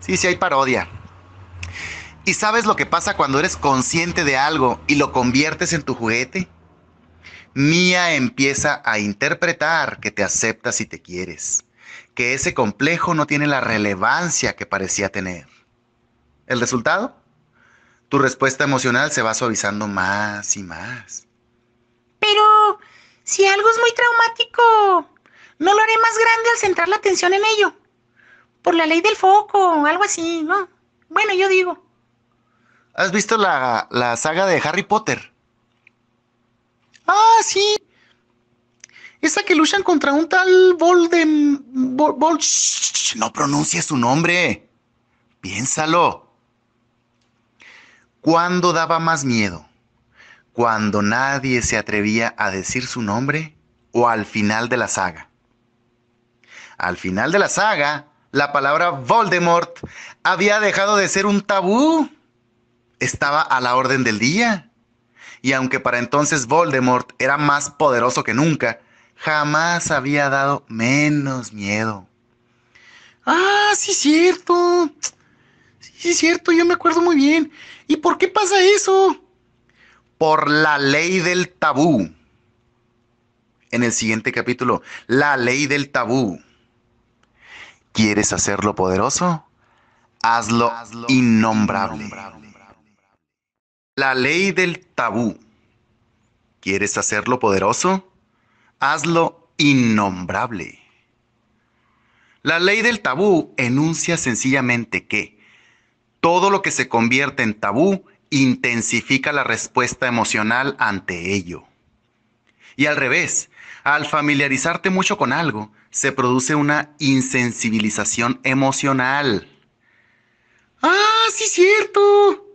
Sí, sí hay parodia. ¿Y sabes lo que pasa cuando eres consciente de algo y lo conviertes en tu juguete? Mía empieza a interpretar que te aceptas y te quieres, que ese complejo no tiene la relevancia que parecía tener. ¿El resultado? Tu respuesta emocional se va suavizando más y más. Pero si algo es muy traumático, no lo haré más grande al centrar la atención en ello. Por la ley del foco, algo así, ¿no? Bueno, yo digo. ¿Has visto la, saga de Harry Potter? Ah, sí. Esa que luchan contra un tal Voldem... no pronuncia su nombre. Piénsalo. ¿Cuándo daba más miedo? ¿Cuando nadie se atrevía a decir su nombre o al final de la saga? Al final de la saga, la palabra Voldemort había dejado de ser un tabú estaba a la orden del día. Y aunque para entonces Voldemort era más poderoso que nunca, jamás había dado menos miedo. Ah, sí, cierto. Sí, es cierto, yo me acuerdo muy bien. ¿Y por qué pasa eso? Por la ley del tabú. En el siguiente capítulo, la ley del tabú. ¿Quieres hacerlo poderoso? Hazlo, innombrable. La ley del tabú. ¿Quieres hacerlo poderoso? Hazlo innombrable. La ley del tabú enuncia sencillamente que todo lo que se convierte en tabú intensifica la respuesta emocional ante ello. Y al revés, al familiarizarte mucho con algo, se produce una insensibilización emocional. Ah, sí, cierto.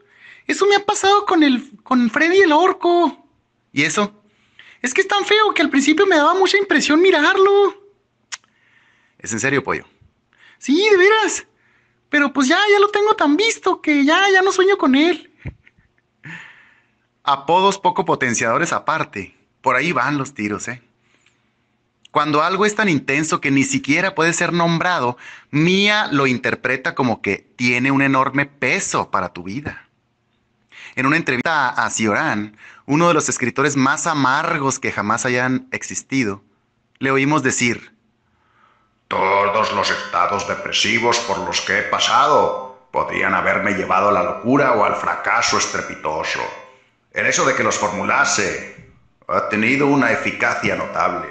Eso me ha pasado con, el, con Freddy el orco. ¿Y eso? Es que es tan feo que al principio me daba mucha impresión mirarlo. Es en serio, pollo. Sí, de veras. Pero pues ya, ya lo tengo tan visto que ya, ya no sueño con él. Apodos poco potenciadores aparte. Por ahí van los tiros, ¿eh? Cuando algo es tan intenso que ni siquiera puede ser nombrado, Mía lo interpreta como que tiene un enorme peso para tu vida en una entrevista a Ciorán, uno de los escritores más amargos que jamás hayan existido, le oímos decir, Todos los estados depresivos por los que he pasado podrían haberme llevado a la locura o al fracaso estrepitoso. El eso de que los formulase ha tenido una eficacia notable.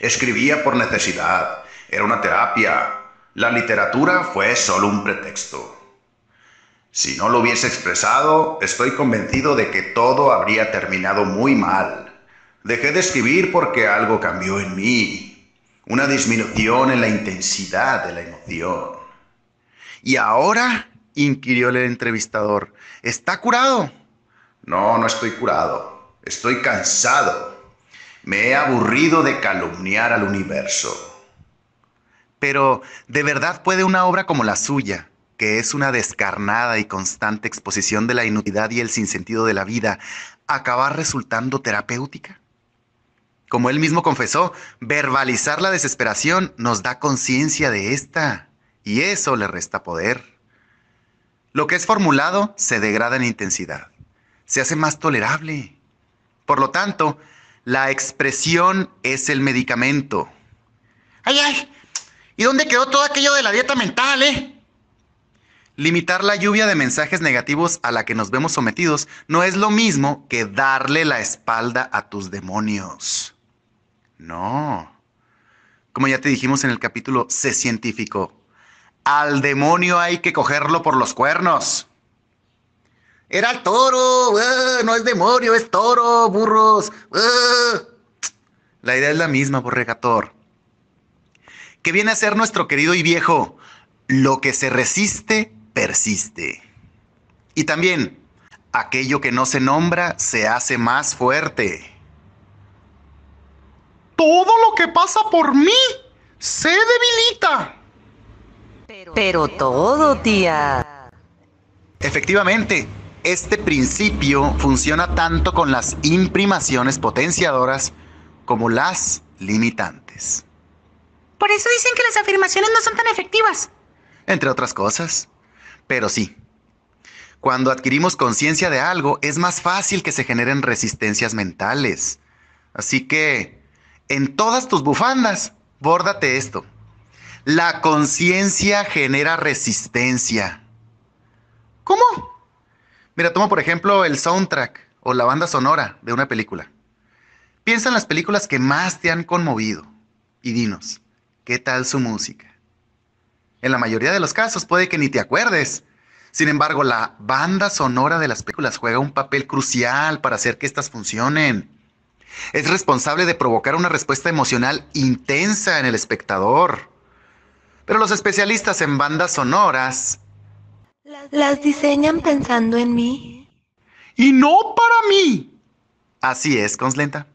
Escribía por necesidad, era una terapia. La literatura fue solo un pretexto. Si no lo hubiese expresado, estoy convencido de que todo habría terminado muy mal. Dejé de escribir porque algo cambió en mí, una disminución en la intensidad de la emoción. ¿Y ahora? inquirió el entrevistador. ¿Está curado? No, no estoy curado. Estoy cansado. Me he aburrido de calumniar al universo. Pero, ¿de verdad puede una obra como la suya, que es una descarnada y constante exposición de la inutilidad y el sinsentido de la vida, acaba resultando terapéutica? Como él mismo confesó, verbalizar la desesperación nos da conciencia de esta y eso le resta poder. Lo que es formulado se degrada en intensidad, se hace más tolerable. Por lo tanto, la expresión es el medicamento. ¡Ay, ay! ¿Y dónde quedó todo aquello de la dieta mental, eh? Limitar la lluvia de mensajes negativos a la que nos vemos sometidos no es lo mismo que darle la espalda a tus demonios. No. Como ya te dijimos en el capítulo, c científico. Al demonio hay que cogerlo por los cuernos. Era el toro, eh, no es demonio, es toro, burros. Eh. La idea es la misma, borregator. ¿Qué viene a ser nuestro querido y viejo? Lo que se resiste persiste. Y también, aquello que no se nombra se hace más fuerte. Todo lo que pasa por mí se debilita. Pero, todo, tía. Efectivamente, este principio funciona tanto con las imprimaciones potenciadoras como las limitantes. Por eso dicen que las afirmaciones no son tan efectivas. Entre otras cosas pero sí. Cuando adquirimos conciencia de algo, es más fácil que se generen resistencias mentales. Así que, en todas tus bufandas, bórdate esto. La conciencia genera resistencia. ¿Cómo? Mira, toma por ejemplo el soundtrack o la banda sonora de una película. Piensa en las películas que más te han conmovido y dinos, ¿qué tal su música? En la mayoría de los casos puede que ni te acuerdes. Sin embargo, la banda sonora de las películas juega un papel crucial para hacer que éstas funcionen. Es responsable de provocar una respuesta emocional intensa en el espectador. Pero los especialistas en bandas sonoras... Las diseñan pensando en mí. Y no para mí. Así es, Conslenta.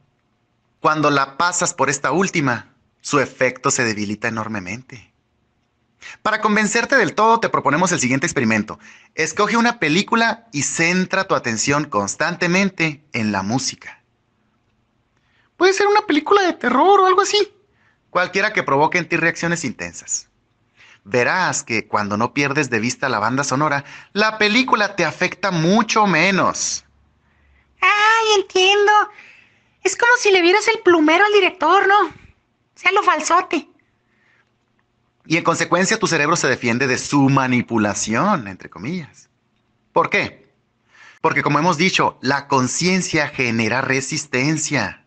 Cuando la pasas por esta última, su efecto se debilita enormemente. Para convencerte del todo, te proponemos el siguiente experimento. Escoge una película y centra tu atención constantemente en la música. Puede ser una película de terror o algo así. Cualquiera que provoque en ti reacciones intensas. Verás que cuando no pierdes de vista la banda sonora, la película te afecta mucho menos. Ay, entiendo. Es como si le vieras el plumero al director, ¿no? Sea lo falsote. Y en consecuencia tu cerebro se defiende de su manipulación, entre comillas. ¿Por qué? Porque como hemos dicho, la conciencia genera resistencia.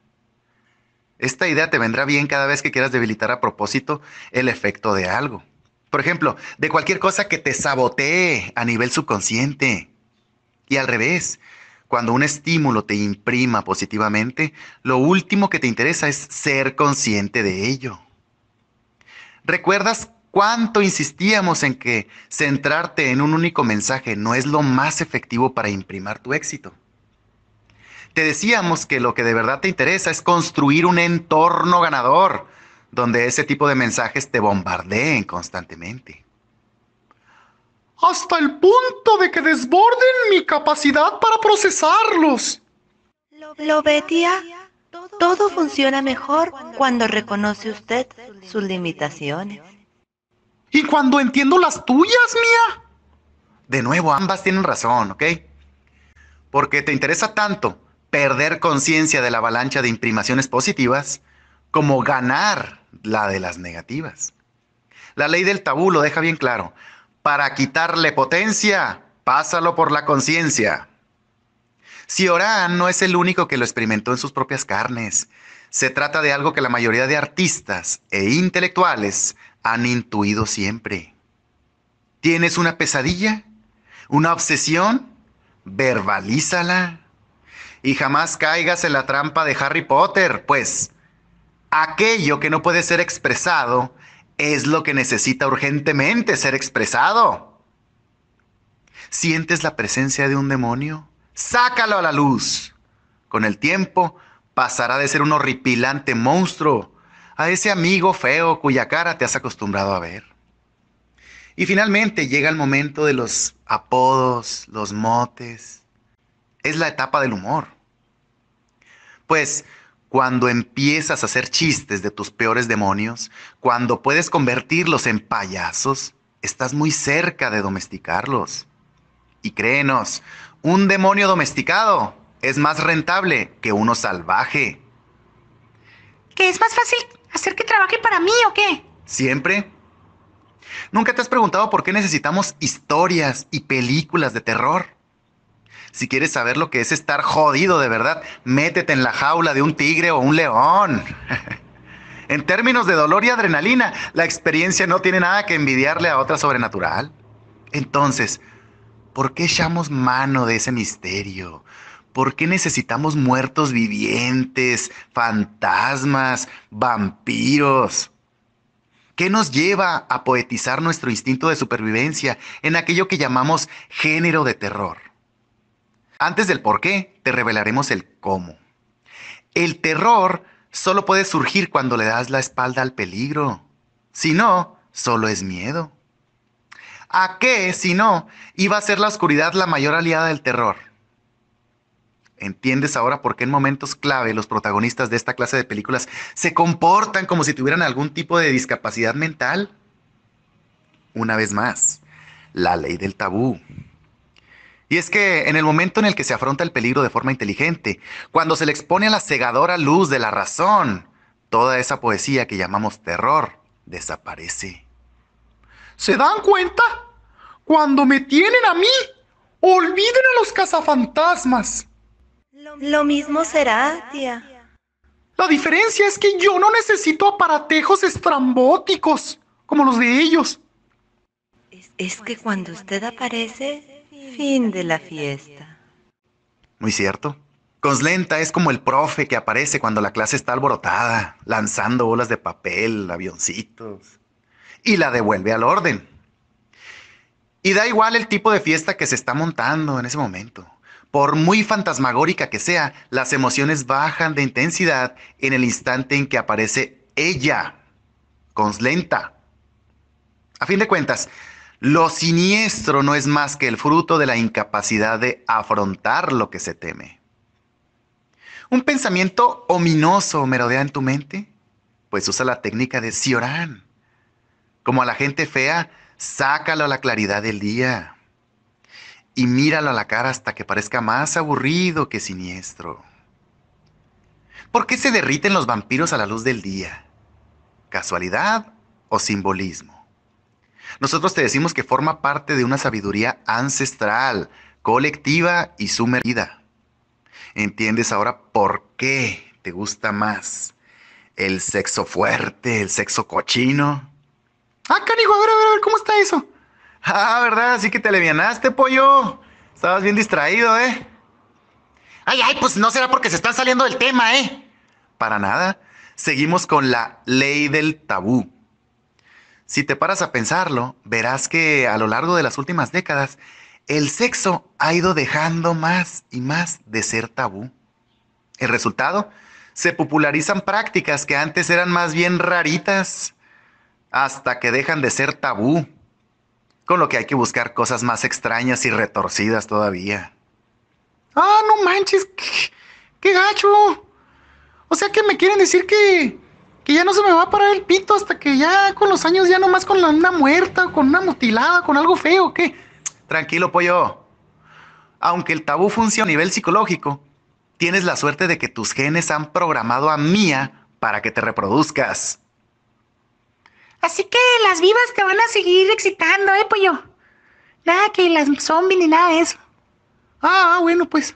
Esta idea te vendrá bien cada vez que quieras debilitar a propósito el efecto de algo. Por ejemplo, de cualquier cosa que te sabotee a nivel subconsciente. Y al revés, cuando un estímulo te imprima positivamente, lo último que te interesa es ser consciente de ello. ¿Recuerdas cuánto insistíamos en que centrarte en un único mensaje no es lo más efectivo para imprimir tu éxito? Te decíamos que lo que de verdad te interesa es construir un entorno ganador donde ese tipo de mensajes te bombardeen constantemente. Hasta el punto de que desborden mi capacidad para procesarlos. Lo veía. Todo funciona mejor cuando reconoce usted sus limitaciones. Y cuando entiendo las tuyas, mía. De nuevo, ambas tienen razón, ¿ok? Porque te interesa tanto perder conciencia de la avalancha de imprimaciones positivas como ganar la de las negativas. La ley del tabú lo deja bien claro. Para quitarle potencia, pásalo por la conciencia. Si Orán no es el único que lo experimentó en sus propias carnes. Se trata de algo que la mayoría de artistas e intelectuales han intuido siempre. ¿Tienes una pesadilla? ¿Una obsesión? Verbalízala. Y jamás caigas en la trampa de Harry Potter, pues aquello que no puede ser expresado es lo que necesita urgentemente ser expresado. ¿Sientes la presencia de un demonio? sácalo a la luz. Con el tiempo pasará de ser un horripilante monstruo a ese amigo feo cuya cara te has acostumbrado a ver. Y finalmente llega el momento de los apodos, los motes. Es la etapa del humor. Pues cuando empiezas a hacer chistes de tus peores demonios, cuando puedes convertirlos en payasos, estás muy cerca de domesticarlos. Y créenos, un demonio domesticado es más rentable que uno salvaje. ¿Qué es más fácil hacer que trabaje para mí o qué? Siempre. ¿Nunca te has preguntado por qué necesitamos historias y películas de terror? Si quieres saber lo que es estar jodido de verdad, métete en la jaula de un tigre o un león. en términos de dolor y adrenalina, la experiencia no tiene nada que envidiarle a otra sobrenatural. Entonces, ¿Por qué echamos mano de ese misterio? ¿Por qué necesitamos muertos vivientes, fantasmas, vampiros? ¿Qué nos lleva a poetizar nuestro instinto de supervivencia en aquello que llamamos género de terror? Antes del por qué, te revelaremos el cómo. El terror solo puede surgir cuando le das la espalda al peligro. Si no, solo es miedo. ¿A qué, si no, iba a ser la oscuridad la mayor aliada del terror? ¿Entiendes ahora por qué en momentos clave los protagonistas de esta clase de películas se comportan como si tuvieran algún tipo de discapacidad mental? Una vez más, la ley del tabú. Y es que en el momento en el que se afronta el peligro de forma inteligente, cuando se le expone a la cegadora luz de la razón, toda esa poesía que llamamos terror desaparece. ¿Se dan cuenta? Cuando me tienen a mí, olviden a los cazafantasmas. Lo mismo será, tía. La diferencia es que yo no necesito aparatejos estrambóticos como los de ellos. Es, que cuando usted aparece, fin de la fiesta. Muy cierto. Conslenta es como el profe que aparece cuando la clase está alborotada, lanzando bolas de papel, avioncitos y la devuelve al orden. Y da igual el tipo de fiesta que se está montando en ese momento. Por muy fantasmagórica que sea, las emociones bajan de intensidad en el instante en que aparece ella, Conslenta. A fin de cuentas, lo siniestro no es más que el fruto de la incapacidad de afrontar lo que se teme. Un pensamiento ominoso merodea en tu mente, pues usa la técnica de Sioran. Como a la gente fea, sácalo a la claridad del día y míralo a la cara hasta que parezca más aburrido que siniestro. ¿Por qué se derriten los vampiros a la luz del día? ¿Casualidad o simbolismo? Nosotros te decimos que forma parte de una sabiduría ancestral, colectiva y sumergida. ¿Entiendes ahora por qué te gusta más el sexo fuerte, el sexo cochino? Ah, canijo, a ver, a ver, a ver, ¿cómo está eso? Ah, ¿verdad? Así que te levianaste, pollo. Estabas bien distraído, ¿eh? Ay, ay, pues no será porque se están saliendo del tema, ¿eh? Para nada. Seguimos con la ley del tabú. Si te paras a pensarlo, verás que a lo largo de las últimas décadas, el sexo ha ido dejando más y más de ser tabú. El resultado, se popularizan prácticas que antes eran más bien raritas hasta que dejan de ser tabú, con lo que hay que buscar cosas más extrañas y retorcidas todavía. Ah, no manches, qué, gacho. O sea que me quieren decir que, ya no se me va a parar el pito hasta que ya con los años, ya nomás con la, una muerta, con una mutilada, con algo feo, ¿qué? Tranquilo, pollo. Aunque el tabú funciona a nivel psicológico, tienes la suerte de que tus genes han programado a Mía para que te reproduzcas. Así que las vivas te van a seguir excitando, ¿eh, pollo? Nada que las zombies ni nada de eso. Ah, ah bueno, pues.